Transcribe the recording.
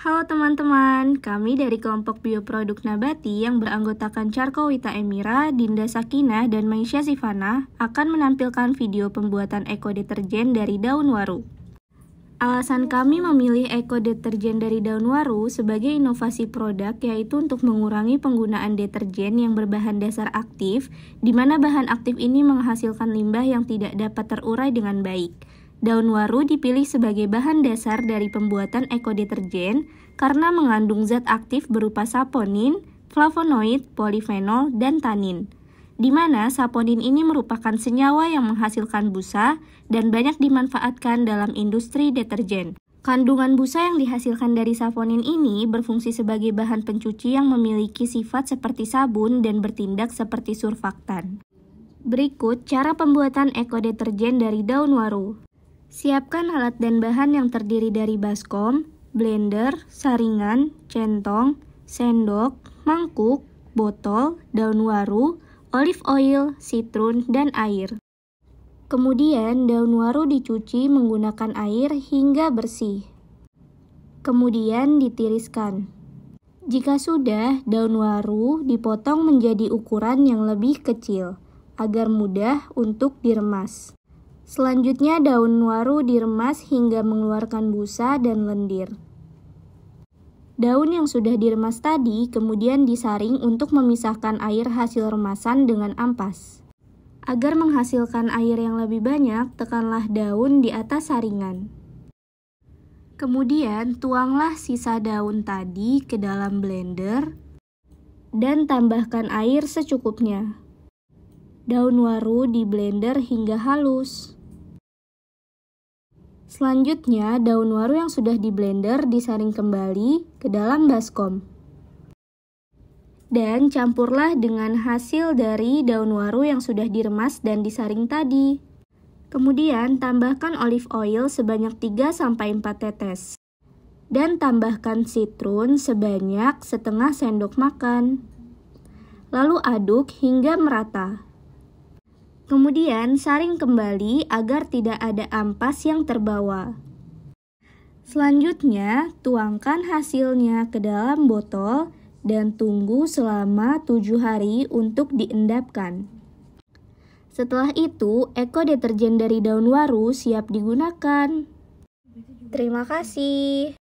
Halo teman-teman, kami dari kelompok bioproduk nabati yang beranggotakan Charkowita Emira, Dinda Sakina, dan Maisha Sivana akan menampilkan video pembuatan eko deterjen dari daun waru. Alasan kami memilih eko deterjen dari daun waru sebagai inovasi produk yaitu untuk mengurangi penggunaan deterjen yang berbahan dasar aktif, di mana bahan aktif ini menghasilkan limbah yang tidak dapat terurai dengan baik. Daun waru dipilih sebagai bahan dasar dari pembuatan ekodeterjen karena mengandung zat aktif berupa saponin, flavonoid, polifenol, dan tanin. Di mana saponin ini merupakan senyawa yang menghasilkan busa dan banyak dimanfaatkan dalam industri deterjen. Kandungan busa yang dihasilkan dari saponin ini berfungsi sebagai bahan pencuci yang memiliki sifat seperti sabun dan bertindak seperti surfaktan. Berikut cara pembuatan ekodeterjen dari daun waru. Siapkan alat dan bahan yang terdiri dari baskom, blender, saringan, centong, sendok, mangkuk, botol, daun waru, olive oil, sitrun, dan air. Kemudian daun waru dicuci menggunakan air hingga bersih. Kemudian ditiriskan. Jika sudah, daun waru dipotong menjadi ukuran yang lebih kecil agar mudah untuk diremas. Selanjutnya daun waru diremas hingga mengeluarkan busa dan lendir. Daun yang sudah diremas tadi kemudian disaring untuk memisahkan air hasil remasan dengan ampas. Agar menghasilkan air yang lebih banyak, tekanlah daun di atas saringan. Kemudian tuanglah sisa daun tadi ke dalam blender dan tambahkan air secukupnya. Daun waru di blender hingga halus. Selanjutnya, daun waru yang sudah di blender disaring kembali ke dalam baskom. Dan campurlah dengan hasil dari daun waru yang sudah diremas dan disaring tadi. Kemudian tambahkan olive oil sebanyak 3-4 tetes. Dan tambahkan sitrun sebanyak setengah sendok makan. Lalu aduk hingga merata. Kemudian saring kembali agar tidak ada ampas yang terbawa. Selanjutnya, tuangkan hasilnya ke dalam botol dan tunggu selama 7 hari untuk diendapkan. Setelah itu, eko deterjen dari daun waru siap digunakan. Terima kasih.